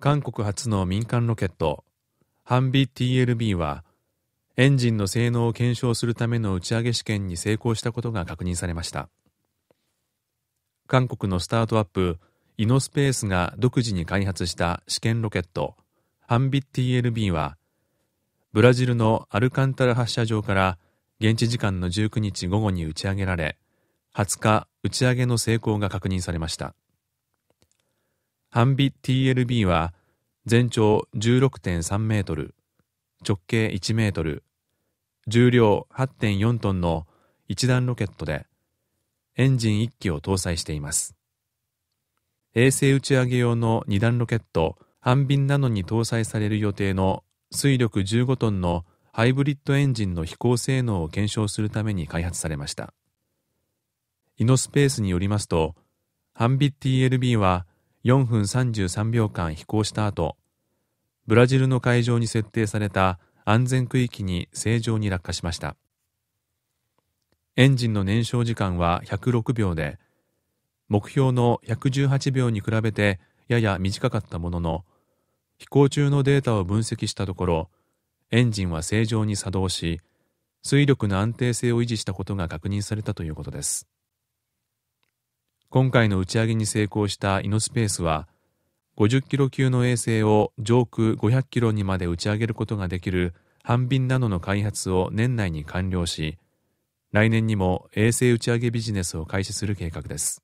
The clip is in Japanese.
韓国初の民間ロケット、ハンビ TLB は、エンジンの性能を検証するための打ち上げ試験に成功したことが確認されました。韓国のスタートアップ、イノスペースが独自に開発した試験ロケット、ハンビ TLB は、ブラジルのアルカンタラ発射場から現地時間の19日午後に打ち上げられ、20日打ち上げの成功が確認されました。ハンビ TLB は全長16.3メートル、直径1メートル、重量8.4トンの一段ロケットでエンジン1機を搭載しています。衛星打ち上げ用の二段ロケット、ハンビンナノに搭載される予定の水力15トンのハイブリッドエンジンの飛行性能を検証するために開発されました。イノスペースによりますと、ハンビ TLB は4分33秒間飛行した後、ブラジルの海上に設定された安全区域に正常に落下しました。エンジンの燃焼時間は106秒で、目標の118秒に比べてやや短かったものの、飛行中のデータを分析したところ、エンジンは正常に作動し、水力の安定性を維持したことが確認されたということです。今回の打ち上げに成功したイノスペースは、50キロ級の衛星を上空500キロにまで打ち上げることができる半便などの開発を年内に完了し、来年にも衛星打ち上げビジネスを開始する計画です。